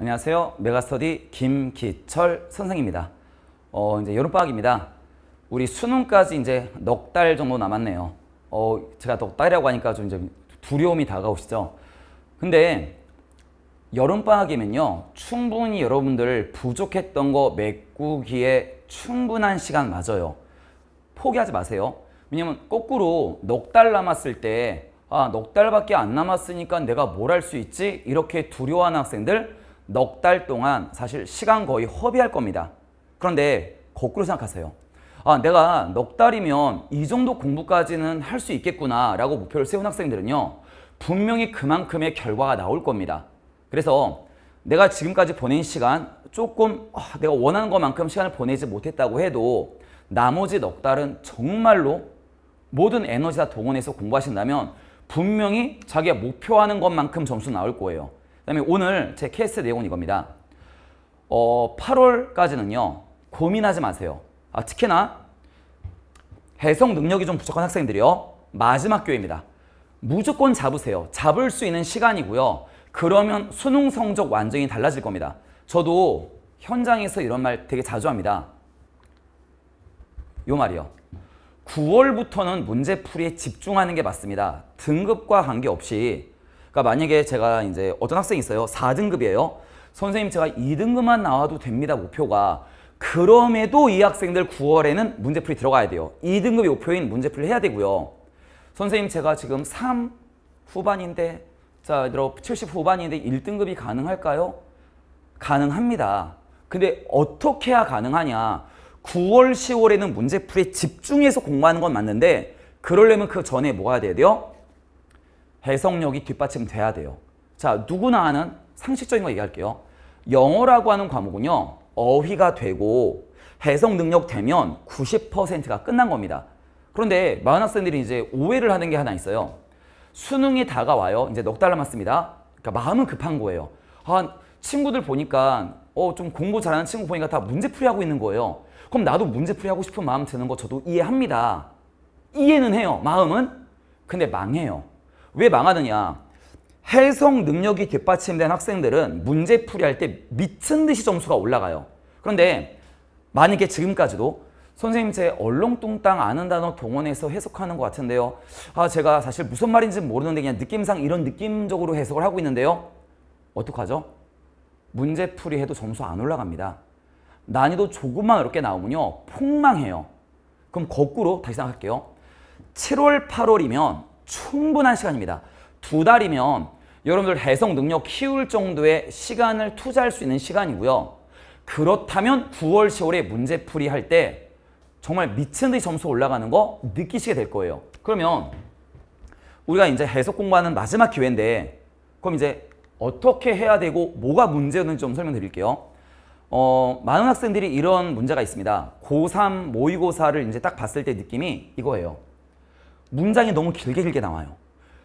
안녕하세요. 메가스터디 김기철 선생입니다. 어, 이제 여름방학입니다. 우리 수능까지 이제 넉 달 정도 남았네요. 어, 제가 넉 달이라고 하니까 좀 이제 두려움이 다가오시죠. 근데 여름방학이면요. 충분히 여러분들 부족했던 거 메꾸기에 충분한 시간 맞아요. 포기하지 마세요. 왜냐면 거꾸로 넉 달 남았을 때 아, 넉 달밖에 안 남았으니까 내가 뭘 할 수 있지? 이렇게 두려워하는 학생들 넉달 동안 사실 시간 거의 허비할 겁니다. 그런데 거꾸로 생각하세요. 아, 내가 넉 달이면 이 정도 공부까지는 할 수 있겠구나라고 목표를 세운 학생들은요. 분명히 그만큼의 결과가 나올 겁니다. 그래서 내가 지금까지 보낸 시간 조금 아, 내가 원하는 것만큼 시간을 보내지 못했다고 해도 나머지 넉 달은 정말로 모든 에너지 다 동원해서 공부하신다면 분명히 자기가 목표하는 것만큼 점수 나올 거예요. 다음에 오늘 제 케이스 내용은 이겁니다. 어, 8월까지는요. 고민하지 마세요. 아, 특히나 해석 능력이 좀 부족한 학생들이요. 마지막 교회입니다. 무조건 잡으세요. 잡을 수 있는 시간이고요. 그러면 수능 성적 완전히 달라질 겁니다. 저도 현장에서 이런 말 되게 자주 합니다. 요 말이요. 9월부터는 문제풀이에 집중하는 게 맞습니다. 등급과 관계없이 그러니까 만약에 제가 이제 어떤 학생이 있어요. 4등급이에요. 선생님 제가 2등급만 나와도 됩니다. 목표가. 그럼에도 이 학생들 9월에는 문제풀이 들어가야 돼요. 2등급이 목표인 문제풀이 해야 되고요. 선생님 제가 지금 3 후반인데 자, 예를 70 후반인데 1등급이 가능할까요? 가능합니다. 근데 어떻게 해야 가능하냐. 9월, 10월에는 문제풀이에 집중해서 공부하는 건 맞는데 그러려면 그 전에 뭐가 돼야 돼요? 해석력이 뒷받침돼야 돼요. 자, 누구나 하는 상식적인 거 얘기할게요. 영어라고 하는 과목은요. 어휘가 되고 해석 능력 되면 90%가 끝난 겁니다. 그런데 많은 학생들이 이제 오해를 하는 게 하나 있어요. 수능이 다가와요. 이제 넉 달 남았습니다. 그러니까 마음은 급한 거예요. 한 친구들 보니까 어, 좀 공부 잘하는 친구 보니까 다 문제풀이 하고 있는 거예요. 그럼 나도 문제풀이 하고 싶은 마음 드는 거 저도 이해합니다. 이해는 해요. 마음은. 근데 망해요. 왜 망하느냐. 해석 능력이 뒷받침된 학생들은 문제 풀이할 때 미친 듯이 점수가 올라가요. 그런데 만약에 지금까지도 선생님 제 얼렁뚱땅 아는 단어 동원해서 해석하는 것 같은데요. 아 제가 사실 무슨 말인지 모르는데 그냥 느낌상 이런 느낌적으로 해석을 하고 있는데요. 어떡하죠? 문제 풀이해도 점수 안 올라갑니다. 난이도 조금만 어렵게 나오면요. 폭망해요. 그럼 거꾸로 다시 생각할게요. 7월, 8월이면 충분한 시간입니다. 두 달이면 여러분들 해석 능력 키울 정도의 시간을 투자할 수 있는 시간이고요. 그렇다면 9월, 10월에 문제풀이 할 때 정말 미친 듯이 점수 올라가는 거 느끼시게 될 거예요. 그러면 우리가 이제 해석 공부하는 마지막 기회인데 그럼 이제 어떻게 해야 되고 뭐가 문제였는지 좀 설명드릴게요. 어, 많은 학생들이 이런 문제가 있습니다. 고3 모의고사를 이제 딱 봤을 때 느낌이 이거예요. 문장이 너무 길게 길게 나와요.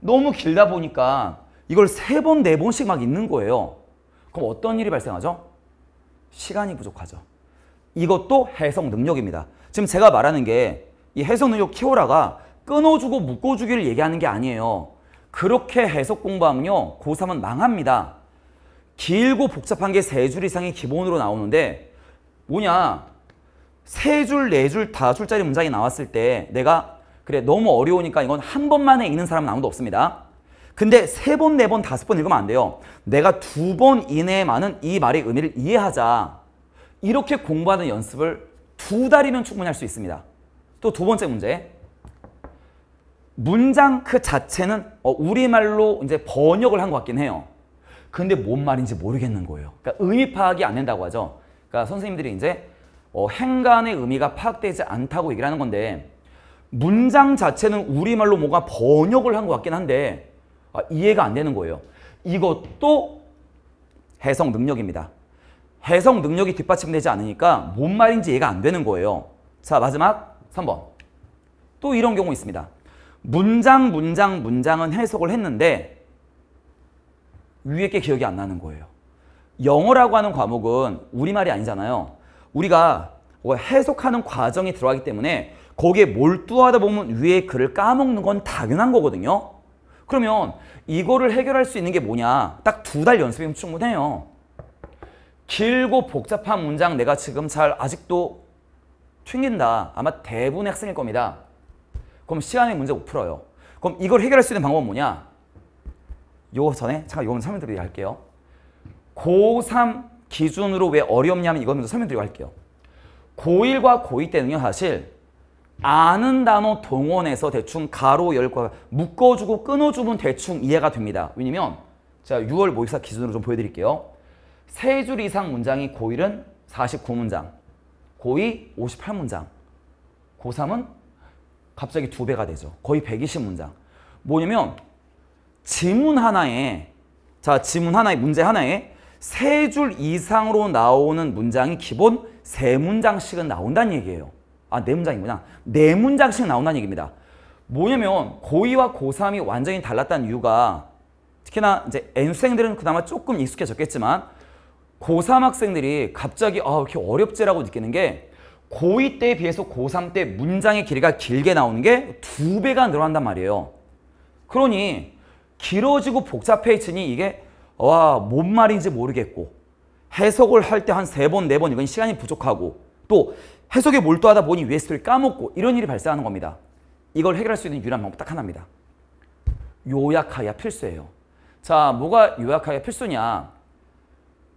너무 길다 보니까 이걸 세 번, 네 번씩 막 읽는 거예요. 그럼 어떤 일이 발생하죠? 시간이 부족하죠. 이것도 해석 능력입니다. 지금 제가 말하는 게 이 해석 능력 키워라가 끊어주고 묶어주기를 얘기하는 게 아니에요. 그렇게 해석 공부하면요. 고3은 망합니다. 길고 복잡한 게 세 줄 이상이 기본으로 나오는데 뭐냐. 세 줄, 네 줄, 다줄짜리 문장이 나왔을 때 내가 그래 너무 어려우니까 이건 한 번만에 읽는 사람은 아무도 없습니다. 근데 세 번, 네 번, 다섯 번 읽으면 안 돼요. 내가 두 번 이내에만은 이 말의 의미를 이해하자. 이렇게 공부하는 연습을 두 달이면 충분히 할 수 있습니다. 또 두 번째 문제. 문장 그 자체는 어, 우리말로 이제 번역을 한 것 같긴 해요. 근데 뭔 말인지 모르겠는 거예요. 그러니까 의미 파악이 안 된다고 하죠. 그러니까 선생님들이 이제 어, 행간의 의미가 파악되지 않다고 얘기를 하는 건데 문장 자체는 우리말로 뭐가 번역을 한 것 같긴 한데 아, 이해가 안 되는 거예요. 이것도 해석 능력입니다. 해석 능력이 뒷받침되지 않으니까 뭔 말인지 이해가 안 되는 거예요. 자 마지막 3번 또 이런 경우 있습니다. 문장 문장 문장은 해석을 했는데 위에 게 기억이 안 나는 거예요. 영어라고 하는 과목은 우리말이 아니잖아요. 우리가 뭐 해석하는 과정이 들어가기 때문에 거기에 몰두하다 보면 위에 글을 까먹는 건 당연한 거거든요. 그러면 이거를 해결할 수 있는 게 뭐냐? 딱 두 달 연습이면 충분해요. 길고 복잡한 문장 내가 지금 잘 아직도 튕긴다. 아마 대부분의 학생일 겁니다. 그럼 시간의 문제 못 풀어요. 그럼 이걸 해결할 수 있는 방법은 뭐냐? 요거 전에 잠깐 요거는 설명 드리려 할게요. 고3 기준으로 왜 어렵냐면 이거 먼저 설명 드리고 할게요. 고1과 고2 때는요 사실 아는 단어 동원해서 대충 가로 열과 묶어주고 끊어주면 대충 이해가 됩니다. 왜냐면 자 6월 모의사 기준으로 좀 보여드릴게요. 세 줄 이상 문장이 고1은 49문장, 고2 58문장, 고3은 갑자기 두 배가 되죠. 거의 120문장. 뭐냐면 지문 하나에 자 지문 하나의 문제 하나에 세 줄 이상으로 나오는 문장이 기본 세 문장씩은 나온다는 얘기예요. 아, 네 문장이구나. 네 문장씩 나온다는 얘기입니다. 뭐냐면 고2와 고3이 완전히 달랐다는 이유가 특히나 이제 N수생들은 그나마 조금 익숙해졌겠지만 고3 학생들이 갑자기 아, 이렇게 어렵지라고 느끼는 게 고2 때에 비해서 고3 때 문장의 길이가 길게 나오는 게 두 배가 늘어난단 말이에요. 그러니 길어지고 복잡해지니 이게 와, 뭔 말인지 모르겠고 해석을 할 때 한 세 번, 네 번 이건 시간이 부족하고 또 해석에 몰두하다 보니 웨스트를 까먹고 이런 일이 발생하는 겁니다. 이걸 해결할 수 있는 유일한 방법 딱 하나입니다. 요약하야 필수예요. 자, 뭐가 요약하야 필수냐?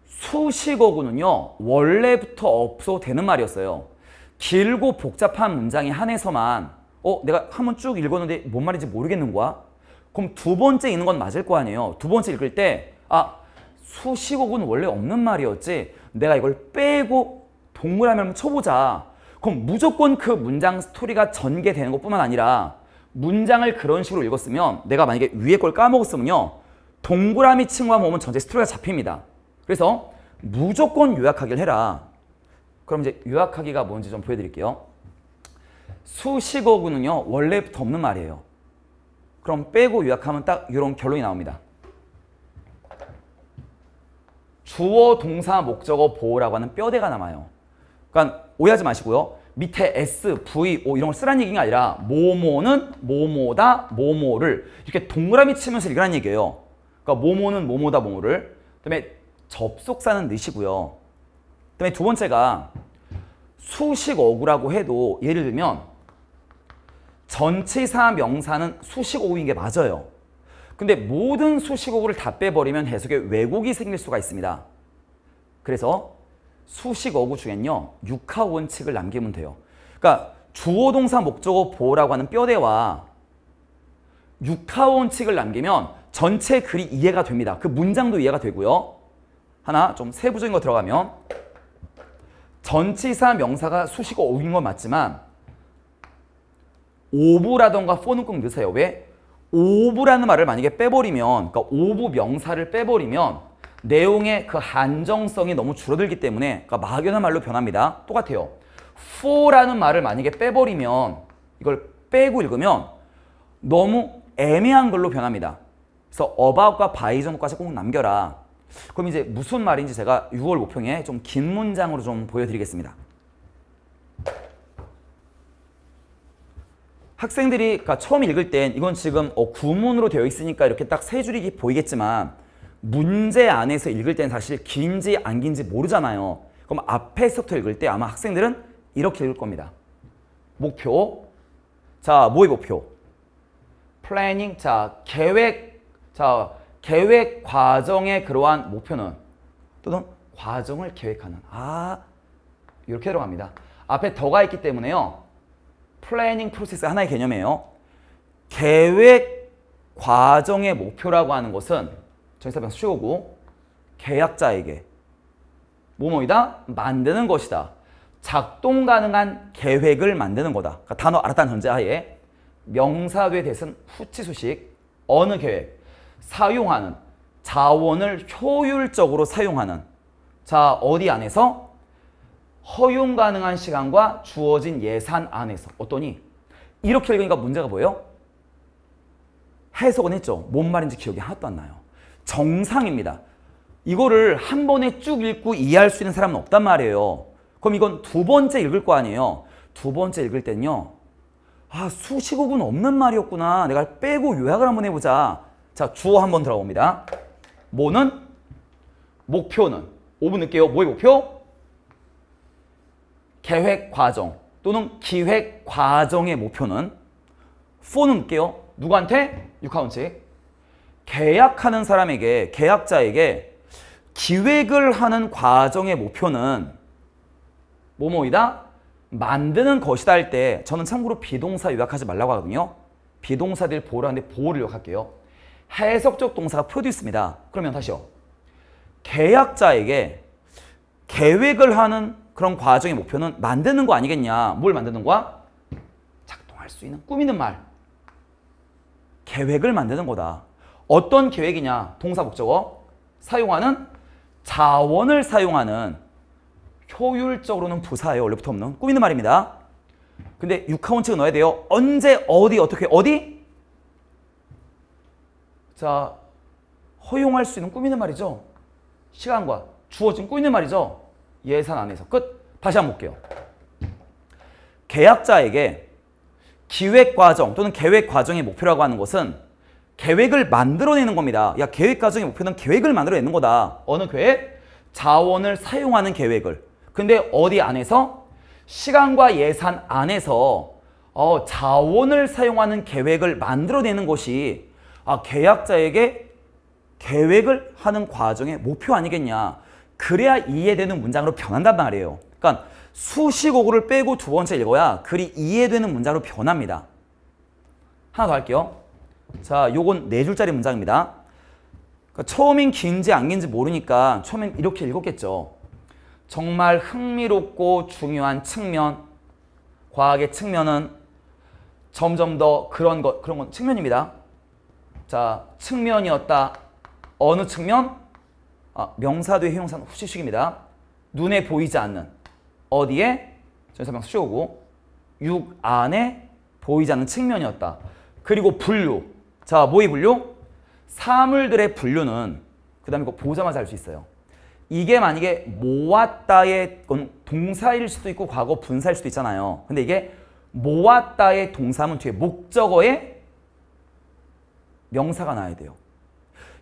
수식어구는요. 원래부터 없어되는 말이었어요. 길고 복잡한 문장에 한해서만 어, 내가 한 번 쭉 읽었는데 뭔 말인지 모르겠는 거야? 그럼 두 번째 읽는 건 맞을 거 아니에요. 두 번째 읽을 때 아, 수식어구는 원래 없는 말이었지. 내가 이걸 빼고 동물 한 명을 쳐보자. 그럼 무조건 그 문장 스토리가 전개되는 것뿐만 아니라 문장을 그런 식으로 읽었으면 내가 만약에 위에 걸 까먹었으면요. 동그라미 친 층만 보면 전체 스토리가 잡힙니다. 그래서 무조건 요약하기를 해라. 그럼 이제 요약하기가 뭔지 좀 보여드릴게요. 수식어구는요. 원래부터 없는 말이에요. 그럼 빼고 요약하면 딱 이런 결론이 나옵니다. 주어 동사 목적어 보호라고 하는 뼈대가 남아요. 그러니까 오해하지 마시고요. 밑에 S, V, O 이런 걸 쓰라는 얘기가 아니라 모모는 모모다 모모를 이렇게 동그라미 치면서 읽으라는 얘기예요. 그러니까 모모는 모모다 모모를 그다음에 접속사는 넣으시고요. 그다음에 두 번째가 수식어구라고 해도 예를 들면 전치사 명사는 수식어구인 게 맞아요. 근데 모든 수식어구를 다 빼버리면 해석에 왜곡이 생길 수가 있습니다. 그래서 수식 어구 중엔요 육하 원칙을 남기면 돼요. 그러니까 주어 동사 목적어 보라고 하는 뼈대와 육하 원칙을 남기면 전체 글이 이해가 됩니다. 그 문장도 이해가 되고요. 하나 좀 세부적인 거 들어가면 전치사 명사가 수식어 구인건 맞지만 오브라던가 포는 꼭 넣으세요. 왜? 오브라는 말을 만약에 빼버리면 그러니까 오브 명사를 빼버리면 내용의 그 한정성이 너무 줄어들기 때문에 그러니까 막연한 말로 변합니다. 똑같아요. for라는 말을 만약에 빼버리면 이걸 빼고 읽으면 너무 애매한 걸로 변합니다. 그래서 about과 by 정도까지 꼭 남겨라. 그럼 이제 무슨 말인지 제가 6월 목평에 좀 긴 문장으로 좀 보여드리겠습니다. 학생들이 그러니까 처음 읽을 땐 이건 지금 어, 구문으로 되어 있으니까 이렇게 딱 세 줄이 보이겠지만 문제 안에서 읽을 때는 사실 긴지 안 긴지 모르잖아요. 그럼 앞에서부터 읽을 때 아마 학생들은 이렇게 읽을 겁니다. 목표, 자 모의 목표, 플래닝, 자 계획, 자 계획 과정의 그러한 목표는 또는 과정을 계획하는 아 이렇게 들어갑니다. 앞에 더가 있기 때문에요. 플래닝 프로세스 하나의 개념이에요. 계획 과정의 목표라고 하는 것은 정의사병 수요고 계약자에게 뭐뭐이다? 만드는 것이다. 작동 가능한 계획을 만드는 거다. 그러니까 단어 알았다는 전제하에 명사돼 대신 후치수식 어느 계획 사용하는 자원을 효율적으로 사용하는 자 어디 안에서 허용 가능한 시간과 주어진 예산 안에서 어떠니? 이렇게 읽으니까 문제가 뭐예요? 해석은 했죠. 뭔 말인지 기억이 하나도 안 나요. 정상입니다. 이거를 한 번에 쭉 읽고 이해할 수 있는 사람은 없단 말이에요. 그럼 이건 두 번째 읽을 거 아니에요. 두 번째 읽을 때요아 수식어군 없는 말이었구나. 내가 빼고 요약을 한번 해보자. 자 주어 한 번 들어봅니다. 뭐는? 목표는? 5분 늦게요. 뭐의 목표? 계획 과정 또는 기획 과정의 목표는? 4는 늦게요. 누구한테? 육하원칙. 계약하는 사람에게 계약자에게 기획을 하는 과정의 목표는 뭐뭐이다? 만드는 것이다 할 때 저는 참고로 비동사 요약하지 말라고 하거든요. 비동사들 보라는데 보호를 요약할게요. 해석적 동사가 프로듀스입니다. 그러면 다시요. 계약자에게 계획을 하는 그런 과정의 목표는 만드는 거 아니겠냐. 뭘 만드는 거야? 작동할 수 있는 꾸미는 말. 계획을 만드는 거다. 어떤 계획이냐? 동사 목적어 사용하는 자원을 사용하는 효율적으로는 부사예요. 원래부터 없는 꾸미는 말입니다. 근데 육하원칙을 넣어야 돼요. 언제 어디 어떻게 어디? 자 허용할 수 있는 꾸미는 말이죠. 시간과 주어진 꾸미는 말이죠. 예산 안에서 끝. 다시 한번 볼게요. 계약자에게 기획과정 또는 계획과정의 목표라고 하는 것은 계획을 만들어내는 겁니다. 야 계획 과정의 목표는 계획을 만들어내는 거다. 어느 계획? 자원을 사용하는 계획을. 근데 어디 안에서? 시간과 예산 안에서 어, 자원을 사용하는 계획을 만들어내는 것이 아, 계약자에게 계획을 하는 과정의 목표 아니겠냐. 그래야 이해되는 문장으로 변한단 말이에요. 그러니까 수식어구를 빼고 두 번째 읽어야 글이 이해되는 문장으로 변합니다. 하나 더 할게요. 자, 요건 네 줄짜리 문장입니다. 그러니까 처음인 긴지 안긴지 모르니까 처음엔 이렇게 읽었겠죠. 정말 흥미롭고 중요한 측면, 과학의 측면은 점점 더 그런 것, 그런 건 측면입니다. 자, 측면이었다. 어느 측면? 아, 명사도의 형용사 후시식입니다. 눈에 보이지 않는 어디에? 전사명 수식어고 육 안에 보이지 않는 측면이었다. 그리고 분류. 자, 모의 뭐 분류? 사물들의 분류는 그 다음에 보자마자 알 수 있어요. 이게 만약에 모았다의 동사일 수도 있고 과거 분사일 수도 있잖아요. 근데 이게 모았다의 동사문 뒤에 목적어에 명사가 나야 돼요.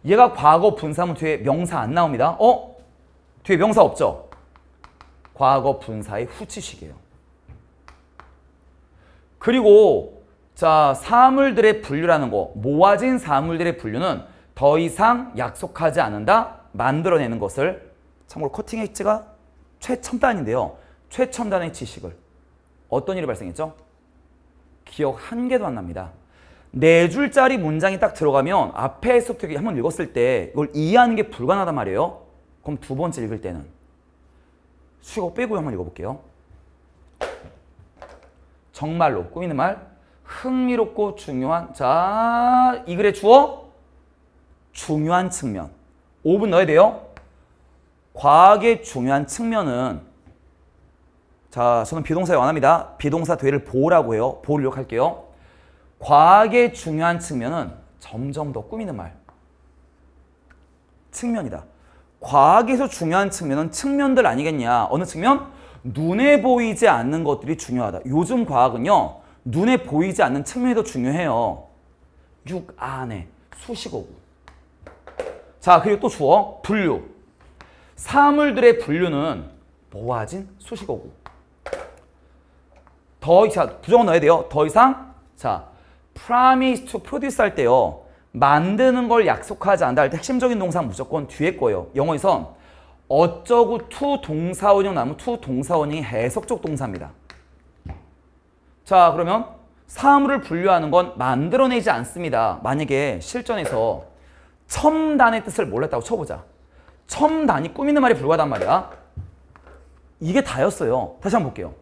얘가 과거 분사문 뒤에 명사 안 나옵니다. 어? 뒤에 명사 없죠? 과거 분사의 후치식이에요. 그리고 자, 사물들의 분류라는 거, 모아진 사물들의 분류는 더 이상 약속하지 않는다, 만들어내는 것을 참고로 커팅 엣지가 최첨단인데요. 최첨단의 지식을 어떤 일이 발생했죠? 기억 한 개도 안 납니다. 네 줄짜리 문장이 딱 들어가면 앞에 속격이 한번 읽었을 때 이걸 이해하는 게 불가능하단 말이에요. 그럼 두 번째 읽을 때는 수고 빼고 한번 읽어볼게요. 정말로 꾸미는 말 흥미롭고 중요한 자, 이 글의 주어 중요한 측면. 5분 넣어야 돼요. 과학의 중요한 측면은 자, 저는 비동사에 완합니다. 비동사 되를 보라고 해요. 보를 욕할게요. 과학의 중요한 측면은 점점 더 꾸미는 말. 측면이다. 과학에서 중요한 측면은 측면들 아니겠냐. 어느 측면? 눈에 보이지 않는 것들이 중요하다. 요즘 과학은요. 눈에 보이지 않는 측면이 더 중요해요. 6 안에 수식어구. 자 그리고 또 주어 분류. 사물들의 분류는 모아진 수식어구. 더이 부정은 넣어야 돼요. 더 이상 자 promise to produce 할 때요. 만드는 걸 약속하지 않다 할 때 핵심적인 동사는 무조건 뒤에 거예요. 영어에선 어쩌고 to 동사원형 나무 to 동사원형이 해석적 동사입니다. 자 그러면 사물을 분류하는 건 만들어내지 않습니다. 만약에 실전에서 첨단의 뜻을 몰랐다고 쳐보자. 첨단이 꾸미는 말이 불과단 말이야. 이게 다였어요. 다시 한번 볼게요.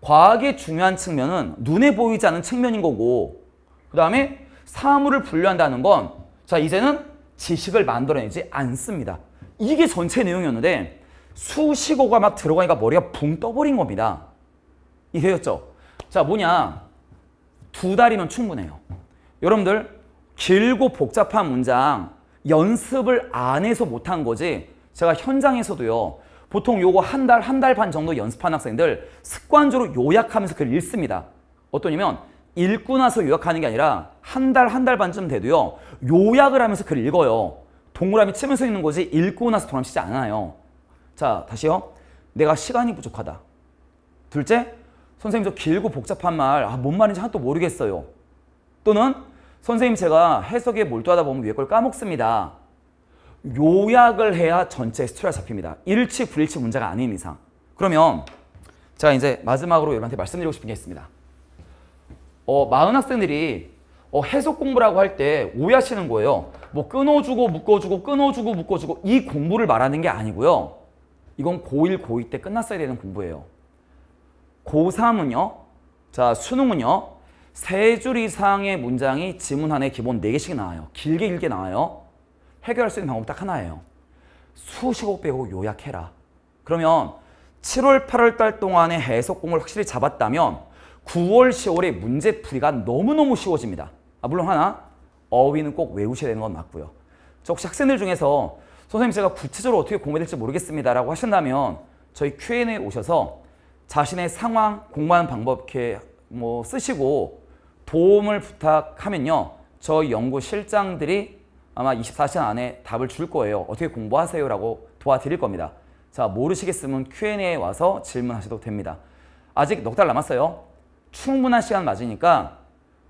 과학의 중요한 측면은 눈에 보이지 않는 측면인 거고 그 다음에 사물을 분류한다는 건자 이제는 지식을 만들어내지 않습니다. 이게 전체 내용이었는데 수식어가 막 들어가니까 머리가 붕 떠버린 겁니다. 이해였죠? 자 뭐냐 두 달이면 충분해요. 여러분들 길고 복잡한 문장 연습을 안 해서 못한 거지 제가 현장에서도요 보통 요거 한 달, 한 달 반 정도 연습한 학생들 습관적으로 요약하면서 글을 읽습니다. 어떠냐면 읽고 나서 요약하는 게 아니라 한 달, 한 달 반쯤 돼도요 요약을 하면서 글을 읽어요. 동그라미 치면서 읽는 거지 읽고 나서 동그라미 치지 않아요. 자 다시요. 내가 시간이 부족하다. 둘째, 선생님 저 길고 복잡한 말, 아, 뭔 말인지 하나도 모르겠어요. 또는 선생님 제가 해석에 몰두하다 보면 위에 걸 까먹습니다. 요약을 해야 전체 스토리가 잡힙니다. 일치 불일치 문제가 아닌 이상. 그러면 제가 이제 마지막으로 여러분한테 말씀드리고 싶은 게 있습니다. 어, 많은 학생들이 어, 해석 공부라고 할 때 오해하시는 거예요. 뭐 끊어주고 묶어주고 끊어주고 묶어주고 이 공부를 말하는 게 아니고요. 이건 고1, 고2 때 끝났어야 되는 공부예요. 고3은요. 자, 수능은요. 세 줄 이상의 문장이 지문 안에 기본 4개씩 나와요. 길게 길게 나와요. 해결할 수 있는 방법 딱 하나예요. 수시곡 빼고 요약해라. 그러면 7월, 8월 달동안에 해석 공을 확실히 잡았다면 9월, 1 0월에 문제풀이가 너무너무 쉬워집니다. 아, 물론 하나, 어휘는 꼭 외우셔야 되는 건 맞고요. 저 혹시 학생들 중에서 선생님 제가 구체적으로 어떻게 공부될지 해야 모르겠습니다라고 하신다면 저희 Q&A에 오셔서 자신의 상황 공부하는 방법 이렇게 뭐 쓰시고 도움을 부탁하면요. 저 연구 실장들이 아마 24시간 안에 답을 줄 거예요. 어떻게 공부하세요? 라고 도와드릴 겁니다. 자, 모르시겠으면 Q&A에 와서 질문하셔도 됩니다. 아직 넉달 남았어요. 충분한 시간 맞으니까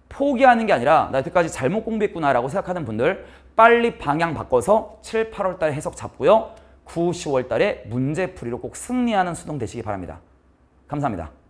포기하는 게 아니라 나 여태까지 잘못 공부했구나 라고 생각하는 분들 빨리 방향 바꿔서 7, 8월 달에 해석 잡고요. 9, 10월 달에 문제풀이로 꼭 승리하는 수능 되시기 바랍니다. 감사합니다.